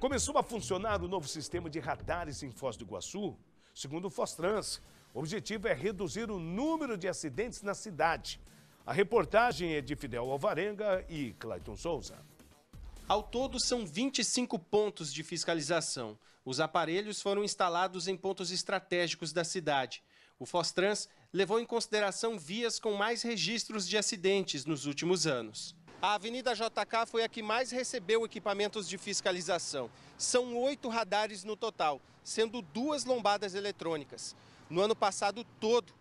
Começou a funcionar o novo sistema de radares em Foz do Iguaçu, segundo o Fostrans. O objetivo é reduzir o número de acidentes na cidade. A reportagem é de Fidel Alvarenga e Clayton Souza. Ao todo, são 25 pontos de fiscalização. Os aparelhos foram instalados em pontos estratégicos da cidade. O Fostrans levou em consideração vias com mais registros de acidentes nos últimos anos. A Avenida JK foi a que mais recebeu equipamentos de fiscalização. São oito radares no total, sendo duas lombadas eletrônicas. No ano passado todo,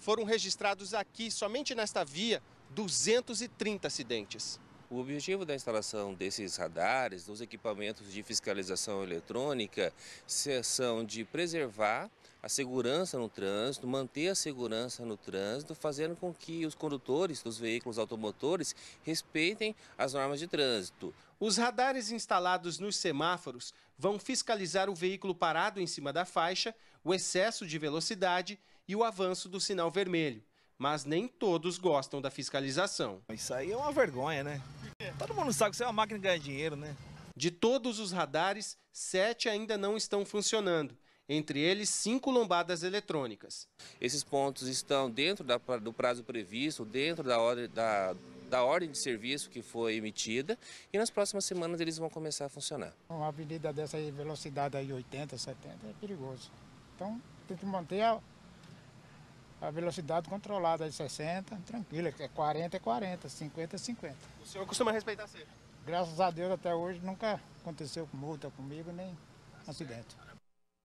foram registrados aqui, somente nesta via, 230 acidentes. O objetivo da instalação desses radares, dos equipamentos de fiscalização eletrônica, são de preservar a segurança no trânsito, manter a segurança no trânsito, fazendo com que os condutores dos veículos automotores respeitem as normas de trânsito. Os radares instalados nos semáforos vão fiscalizar o veículo parado em cima da faixa, o excesso de velocidade e o avanço do sinal vermelho. Mas nem todos gostam da fiscalização. Isso aí é uma vergonha, né? Todo mundo sabe que isso é uma máquina de ganha dinheiro, né? De todos os radares, sete ainda não estão funcionando entre eles cinco lombadas eletrônicas. Esses pontos estão dentro da, do prazo previsto, dentro da, da, da ordem de serviço que foi emitida e nas próximas semanas eles vão começar a funcionar. Uma avenida dessa velocidade aí 80, 70 é perigoso. Então tem que manter a, a velocidade controlada de é 60, tranquila, é 40 é 40, 50 é 50. O senhor costuma respeitar sempre? Graças a Deus até hoje nunca aconteceu multa comigo nem acidente.